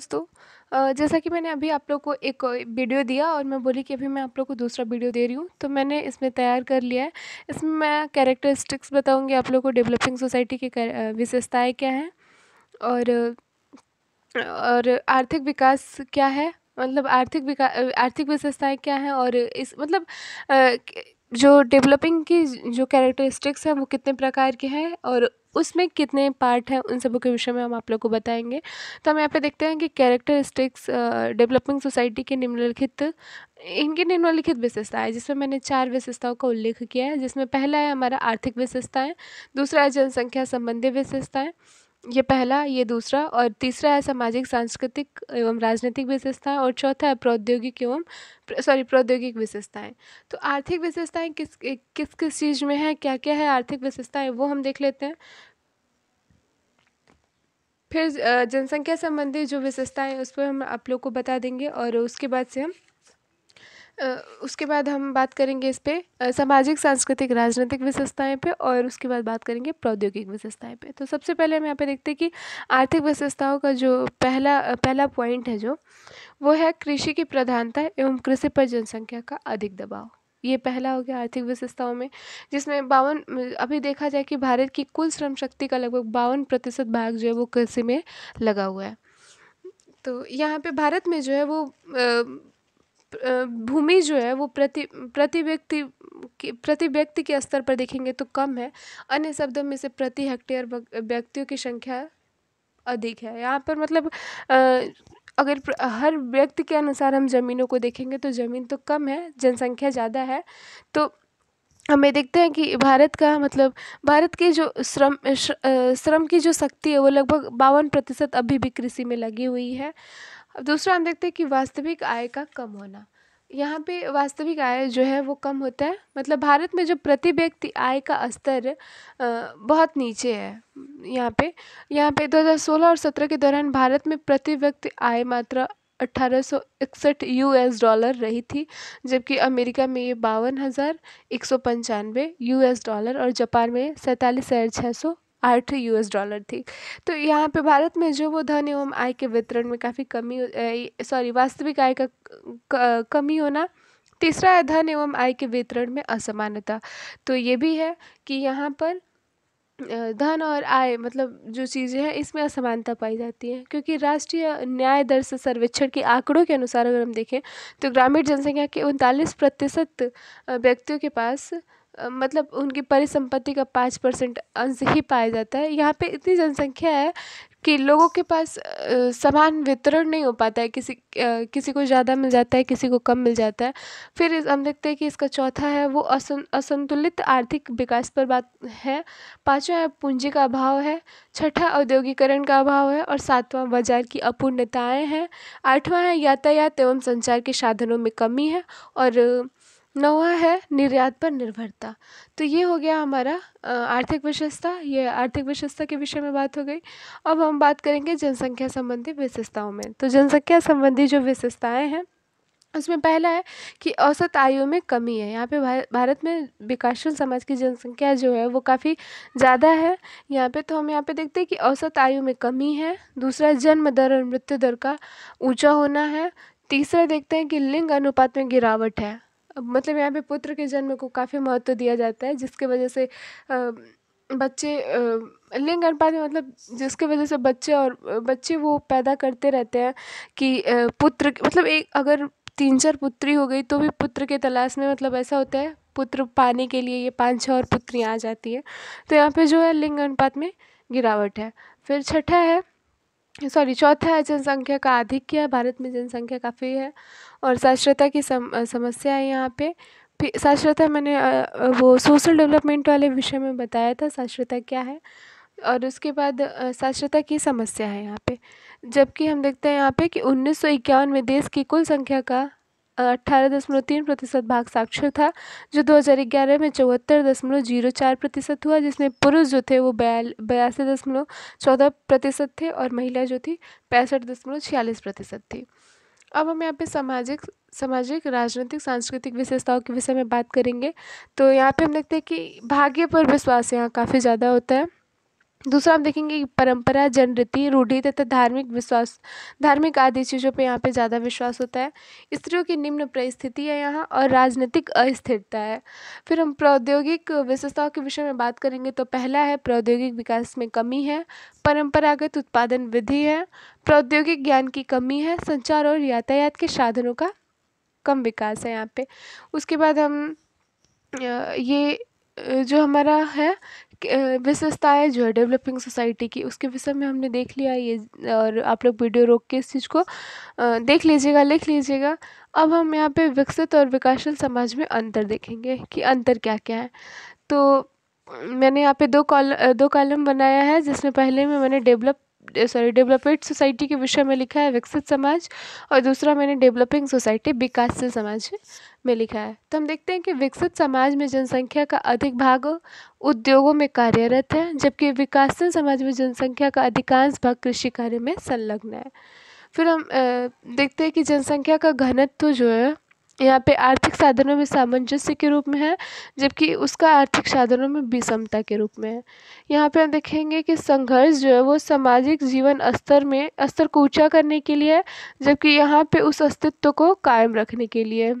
दोस्तों जैसा कि मैंने अभी आप लोग को एक वीडियो दिया और मैं बोली कि अभी मैं आप लोग को दूसरा वीडियो दे रही हूँ तो मैंने इसमें तैयार कर लिया है इसमें मैं कैरेक्टरिस्टिक्स बताऊँगी आप लोग को डेवलपिंग सोसाइटी की विशेषताएँ क्या हैं और और आर्थिक विकास क्या है मतलब आर्थिक विकास आर्थिक विशेषताएँ क्या हैं और इस मतलब जो डेवलपिंग की जो कैरेक्टरिस्टिक्स हैं वो कितने प्रकार के हैं और उसमें कितने पार्ट हैं उन सबों के विषय में हम आप लोग को बताएंगे तो हम यहाँ पे देखते हैं कि कैरेक्टरिस्टिक्स डेवलपिंग सोसाइटी के निम्नलिखित इनकी निम्नलिखित विशेषता है जिसमें मैंने चार विशेषताओं का उल्लेख किया है जिसमें पहला है हमारा आर्थिक विशेषताएँ दूसरा है जनसंख्या संबंधी विशेषताएँ ये पहला ये दूसरा और तीसरा है सामाजिक सांस्कृतिक एवं राजनीतिक विशेषताएं और चौथा है प्रौद्योगिक एवं सॉरी प्रौद्योगिक विशेषताएं तो आर्थिक विशेषताएं किस किस किस चीज़ में है क्या क्या है आर्थिक विशेषताएं वो हम देख लेते हैं फिर जनसंख्या संबंधी जो विशेषताएँ उस पर हम आप लोग को बता देंगे और उसके बाद से हम उसके बाद हम बात करेंगे इस पर सामाजिक सांस्कृतिक राजनीतिक विशेषताएं पे और उसके बाद बात करेंगे प्रौद्योगिक विशेषताएं पे तो सबसे पहले हम यहाँ पे देखते हैं कि आर्थिक विशेषताओं का जो पहला पहला पॉइंट है जो वो है कृषि की प्रधानता एवं कृषि पर जनसंख्या का अधिक दबाव ये पहला हो गया आर्थिक विशेषताओं में जिसमें बावन अभी देखा जाए कि भारत की कुल श्रम शक्ति का लगभग बावन प्रतिशत भाग जो है वो कृषि में लगा हुआ है तो यहाँ पे भारत में जो है वो भूमि जो है वो प्रति प्रति व्यक्ति प्रति व्यक्ति के स्तर पर देखेंगे तो कम है अन्य शब्दों में से प्रति हेक्टेयर व्यक्तियों की संख्या अधिक है यहाँ पर मतलब अगर हर व्यक्ति के अनुसार हम ज़मीनों को देखेंगे तो ज़मीन तो कम है जनसंख्या ज़्यादा है तो हमें देखते हैं कि भारत का मतलब भारत की जो श्रम श्रम की जो शक्ति है वो लगभग बावन प्रतिशत अभी भी कृषि में लगी हुई है दूसरा हम देखते हैं कि वास्तविक आय का कम होना यहाँ पे वास्तविक आय जो है वो कम होता है मतलब भारत में जो प्रति व्यक्ति आय का स्तर बहुत नीचे है यहाँ पे यहाँ पे 2016 और 17 के दौरान भारत में प्रति व्यक्ति आय मात्रा अट्ठारह यूएस डॉलर रही थी जबकि अमेरिका में ये बावन हज़ार एक सौ पंचानवे यूएस डॉलर और जापान में सैंतालीस हज़ार छः सौ आठ एस डॉलर थी तो यहाँ पे भारत में जो वो धन एवं आय के वितरण में काफ़ी कमी सॉरी वास्तविक आय का कमी होना तीसरा है धन एवं आय के वितरण में असमानता तो ये भी है कि यहाँ पर धन और आय मतलब जो चीज़ें हैं इसमें असमानता पाई जाती है क्योंकि राष्ट्रीय न्याय दर से सर्वेक्षण के आंकड़ों के अनुसार अगर हम देखें तो ग्रामीण जनसंख्या के उनतालीस प्रतिशत व्यक्तियों के पास मतलब उनकी परिसंपत्ति का पाँच परसेंट अंश ही पाया जाता है यहाँ पे इतनी जनसंख्या है कि लोगों के पास समान वितरण नहीं हो पाता है किसी किसी को ज़्यादा मिल जाता है किसी को कम मिल जाता है फिर हम देखते हैं कि इसका चौथा है वो असंतुलित आर्थिक विकास पर बात है पाँचवा है पूंजी का अभाव है छठा औद्योगिकरण का अभाव है और सातवां बाजार की अपूर्णताएँ हैं आठवां है यातायात एवं संचार के साधनों में कमी है और नवा है निर्यात पर निर्भरता तो ये हो गया हमारा आर्थिक विशेषता ये आर्थिक विशेषता के विषय में बात हो गई अब हम बात करेंगे जनसंख्या संबंधी विशेषताओं में तो जनसंख्या संबंधी जो विशेषताएँ हैं उसमें पहला है कि औसत आयु में कमी है यहाँ पे भारत में विकासशील समाज की जनसंख्या जो है वो काफ़ी ज़्यादा है यहाँ पे तो हम यहाँ पे देखते हैं कि औसत आयु में कमी है दूसरा जन्म दर और मृत्यु दर का ऊंचा होना है तीसरा देखते हैं कि लिंग अनुपात में गिरावट है मतलब यहाँ पे पुत्र के जन्म को काफ़ी महत्व दिया जाता है जिसके वजह से बच्चे लिंग अनुपात में मतलब जिसके वजह से बच्चे और बच्चे वो पैदा करते रहते हैं कि पुत्र मतलब एक अगर तीन चार पुत्री हो गई तो भी पुत्र के तलाश में मतलब ऐसा होता है पुत्र पाने के लिए ये पांच छः और पुत्रियाँ आ जाती हैं तो यहाँ पे जो है लिंग अनुपात में गिरावट है फिर छठा है सॉरी चौथा है जनसंख्या का आधिक्य भारत में जनसंख्या काफ़ी है और साक्षरता की सम समस्या है यहाँ पे साक्षरता मैंने वो सोशल डेवलपमेंट वाले विषय में बताया था साक्षरता क्या है और उसके बाद साक्षरता की समस्या है यहाँ पे जबकि हम देखते हैं यहाँ पे कि उन्नीस में देश की कुल संख्या का अट्ठारह दशमलव तीन प्रतिशत भाग साक्षर था जो दो हज़ार ग्यारह में चौहत्तर दशमलव जीरो चार प्रतिशत हुआ जिसमें पुरुष जो थे वो बया बयासी दशमलव चौदह प्रतिशत थे और महिला जो थी पैंसठ दशमलव छियालीस प्रतिशत थी अब हम यहाँ पे सामाजिक सामाजिक राजनीतिक सांस्कृतिक विशेषताओं के विषय में बात करेंगे तो यहाँ पे हम देखते हैं कि भाग्य पर विश्वास यहाँ काफ़ी ज़्यादा होता है दूसरा हम देखेंगे कि परंपरा जनरति रूढ़ि तथा धार्मिक विश्वास धार्मिक आदि चीज़ों पे यहाँ पे ज़्यादा विश्वास होता है स्त्रियों की निम्न परिस्थिति है यहाँ और राजनीतिक अस्थिरता है फिर हम प्रौद्योगिक विशेषताओं के विषय में बात करेंगे तो पहला है प्रौद्योगिक विकास में कमी है परंपरागत उत्पादन विधि है प्रौद्योगिक ज्ञान की कमी है संचार और यातायात के साधनों का कम विकास है यहाँ पर उसके बाद हम ये जो हमारा है विशेषता है जो है डेवलपिंग सोसाइटी की उसके विषय में हमने देख लिया ये और आप लोग वीडियो रोक के इस चीज़ को देख लीजिएगा लिख लीजिएगा अब हम यहाँ पे विकसित और विकासशील समाज में अंतर देखेंगे कि अंतर क्या क्या है तो मैंने यहाँ पे दो कॉल दो कॉलम बनाया है जिसमें पहले में मैंने डेवलप सॉरी डेवलपमेंट सोसाइटी के विषय में लिखा है विकसित समाज और दूसरा मैंने डेवलपिंग सोसाइटी विकासशील समाज में लिखा है तो हम देखते हैं कि विकसित समाज में जनसंख्या का अधिक भाग उद्योगों में कार्यरत है जबकि विकासशील समाज में जनसंख्या का अधिकांश भाग कृषि कार्य में संलग्न है फिर हम देखते हैं कि जनसंख्या का घनत्व जो है यहाँ पे आर्थिक साधनों में सामंजस्य के रूप में है जबकि उसका आर्थिक साधनों में विषमता के रूप में है यहाँ पे हम देखेंगे कि संघर्ष जो है वो सामाजिक जीवन स्तर में स्तर को ऊँचा करने के लिए है जबकि यहाँ पे उस अस्तित्व को कायम रखने के लिए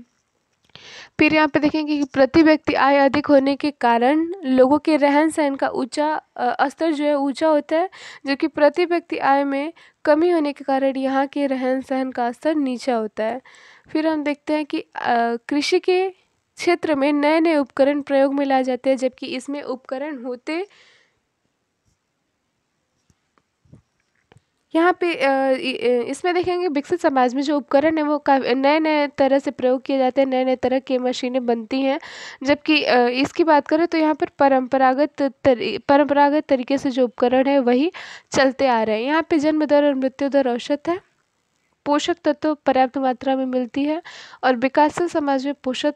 फिर यहाँ पे देखेंगे कि प्रति व्यक्ति आय अधिक होने के कारण लोगों के रहन सहन का ऊंचा स्तर जो है ऊंचा होता है जबकि प्रति व्यक्ति आय में कमी होने के कारण यहाँ के रहन सहन का स्तर नीचा होता है फिर हम देखते हैं कि कृषि के क्षेत्र में नए नए उपकरण प्रयोग में लाए जाते हैं जबकि इसमें उपकरण होते यहाँ पे इसमें देखेंगे विकसित समाज में जो उपकरण है वो नए नए तरह से प्रयोग किए जाते हैं नए नए तरह की मशीनें बनती हैं जबकि इसकी बात करें तो यहाँ पर परंपरागत तरी, परंपरागत तरीके से जो उपकरण है वही चलते आ रहे हैं यहाँ पे जन्म दर और मृत्यु दर औसत है पोषक तत्व पर्याप्त मात्रा में मिलती है और विकासशील समाज में पोषक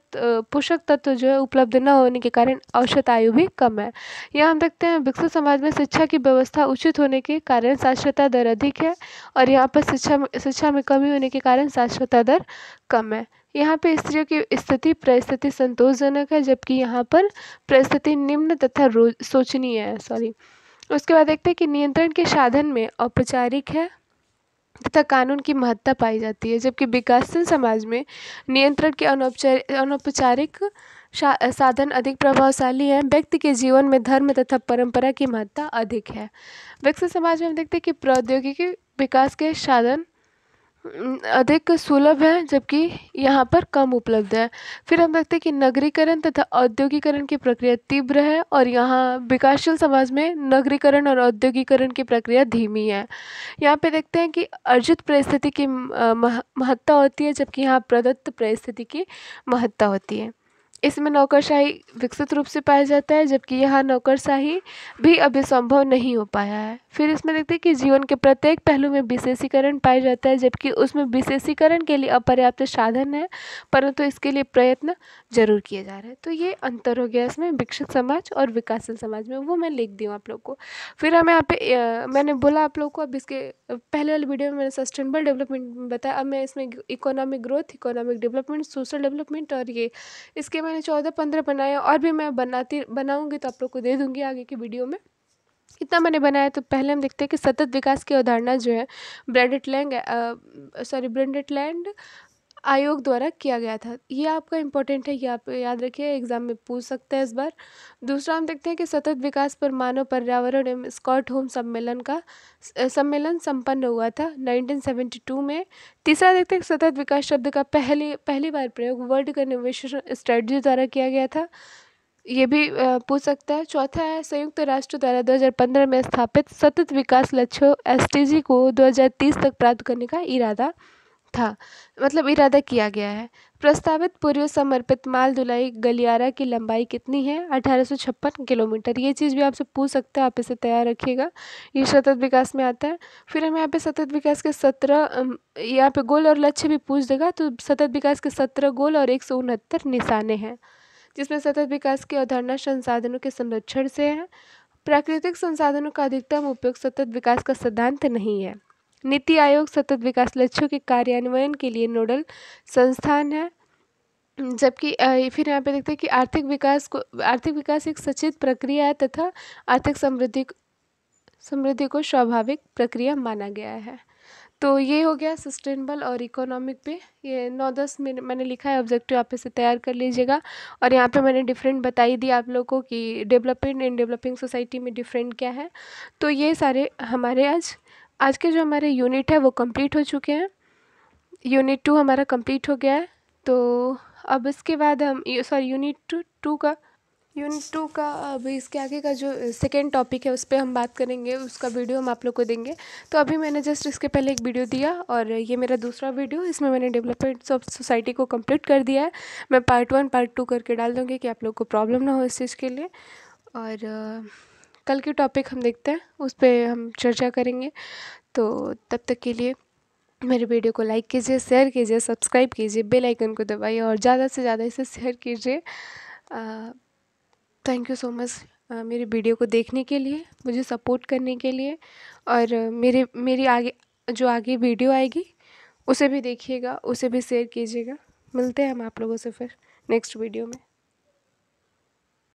पोषक तत्व जो है उपलब्ध न होने के कारण औसत आयु भी कम है यहाँ हम देखते हैं विकसित समाज में शिक्षा की व्यवस्था उचित होने के कारण साक्षरता दर अधिक है और यहाँ पर शिक्षा शिक्षा में कमी होने के कारण साक्षरता दर कम है यहाँ पे स्त्रियों की स्थिति परिस्थिति संतोषजनक है जबकि यहाँ पर परिस्थिति निम्न तथा शोचनीय है सॉरी उसके बाद देखते हैं कि नियंत्रण के साधन में औपचारिक है तथा कानून की महत्ता पाई जाती है जबकि विकासशील समाज में नियंत्रण के अनौपचारिक अनौपचारिक साधन अधिक प्रभावशाली हैं व्यक्ति के जीवन में धर्म तथा परंपरा की महत्ता अधिक है विकसित समाज में हम देखते हैं कि प्रौद्योगिकी विकास के साधन अधिक सुलभ है जबकि यहाँ पर कम उपलब्ध है फिर हम देखते हैं कि नगरीकरण तथा औद्योगिकरण की प्रक्रिया तीव्र है और यहाँ विकासशील समाज में नगरीकरण और औद्योगिकरण की प्रक्रिया धीमी है यहाँ पे देखते हैं कि अर्जित परिस्थिति की महत्ता होती है जबकि यहाँ प्रदत्त परिस्थिति की महत्ता होती है इसमें नौकरशाही विकसित रूप से पाया जाता है जबकि यहाँ नौकरशाही भी अभी संभव नहीं हो पाया है फिर इसमें देखते हैं कि जीवन के प्रत्येक पहलू में विशेषीकरण पाया जाता है जबकि उसमें विशेषीकरण के लिए अपर्याप्त साधन है परंतु तो इसके लिए प्रयत्न जरूर किए जा रहे हैं तो ये अंतर हो गया इसमें विकसित समाज और विकासशील समाज में वो मैं लिख दी हूँ आप लोग को फिर हम यहाँ पे मैंने बोला आप लोग को अब इसके पहले वाले वीडियो में मैंने सस्टेनेबल डेवलपमेंट बताया अब मैं इसमें economic growth economic development social development और ये इसके मैं मैंने चौदह पंद्रह बनाया और भी मैं बनाती बनाऊँगी तो आप लोग को दे दूँगी आगे की वीडियो में इतना मैंने बनाया तो पहले हम देखते हैं कि सतत विकास की अवधारणा जो है Brundtland sorry Brundtland आयोग द्वारा किया गया था ये आपका इम्पोर्टेंट है ये आप याद रखिए एग्जाम में पूछ सकते हैं इस बार दूसरा हम देखते हैं कि सतत विकास पर मानव पर्यावरण एवं स्कॉट होम सम्मेलन का सम्मेलन संपन्न हुआ था 1972 में तीसरा देखते हैं कि सतत विकास शब्द का पहली पहली बार प्रयोग वर्ल्ड कन्वेशन स्ट्रेटजी द्वारा किया गया था ये भी पूछ सकता है चौथा है संयुक्त राष्ट्र द्वारा 2015 में स्थापित सतत विकास लक्ष्यों एस को 2030 तक प्राप्त करने का इरादा था मतलब इरादा किया गया है प्रस्तावित पूर्व समर्पित माल धुलाई गलियारा की लंबाई कितनी है अठारह सौ छप्पन किलोमीटर ये चीज़ भी आपसे पूछ सकते हैं आप इसे तैयार रखिएगा ये सतत विकास में आता है फिर हम यहाँ पे सतत विकास के सत्रह यहाँ पे गोल और लक्ष्य भी पूछ देगा तो सतत विकास के सत्रह गोल और एक सौ उनहत्तर निशाने हैं जिसमें सतत विकास की अवधारणा संसाधनों के संरक्षण से है प्राकृतिक संसाधनों का अधिकतम उपयोग सतत विकास का सिद्धांत नहीं है नीति आयोग सतत विकास लक्ष्यों के कार्यान्वयन के लिए नोडल संस्थान है जबकि फिर यहाँ पे देखते हैं कि आर्थिक विकास को आर्थिक विकास एक सचेत प्रक्रिया है तथा आर्थिक समृद्धि समृद्धि को स्वाभाविक प्रक्रिया माना गया है तो ये हो गया सस्टेनेबल और इकोनॉमिक पे ये नौ दस मिनट मैंने लिखा है ऑब्जेक्टिव आप इसे तैयार कर लीजिएगा और यहाँ पे मैंने डिफरेंट बताई दी आप लोगों को कि डेवलपिंग इन डेवलपिंग सोसाइटी में डिफरेंट क्या है तो ये सारे हमारे आज आज के जो हमारे यूनिट है वो कंप्लीट हो चुके हैं यूनिट टू हमारा कंप्लीट हो गया है तो अब इसके बाद हम सॉरी यूनिट टू टू का यूनिट टू का अब इसके आगे का जो सेकेंड टॉपिक है उस पर हम बात करेंगे उसका वीडियो हम आप लोग को देंगे तो अभी मैंने जस्ट इसके पहले एक वीडियो दिया और ये मेरा दूसरा वीडियो इसमें मैंने डेवलपमेंट्स ऑफ सोसाइटी को कंप्लीट कर दिया है मैं पार्ट वन पार्ट टू करके डाल दूँगी कि आप लोग को प्रॉब्लम ना हो इस चीज़ के लिए और कल के टॉपिक हम देखते हैं उस पर हम चर्चा करेंगे तो तब तक के लिए मेरे वीडियो को लाइक कीजिए शेयर कीजिए सब्सक्राइब कीजिए बेल आइकन को दबाइए और ज़्यादा से ज़्यादा इसे शेयर कीजिए थैंक यू सो मच मेरे वीडियो को देखने के लिए मुझे सपोर्ट करने के लिए और मेरे मेरी आगे जो आगे वीडियो आएगी उसे भी देखिएगा उसे भी शेयर कीजिएगा मिलते हैं हम आप लोगों से फिर नेक्स्ट वीडियो में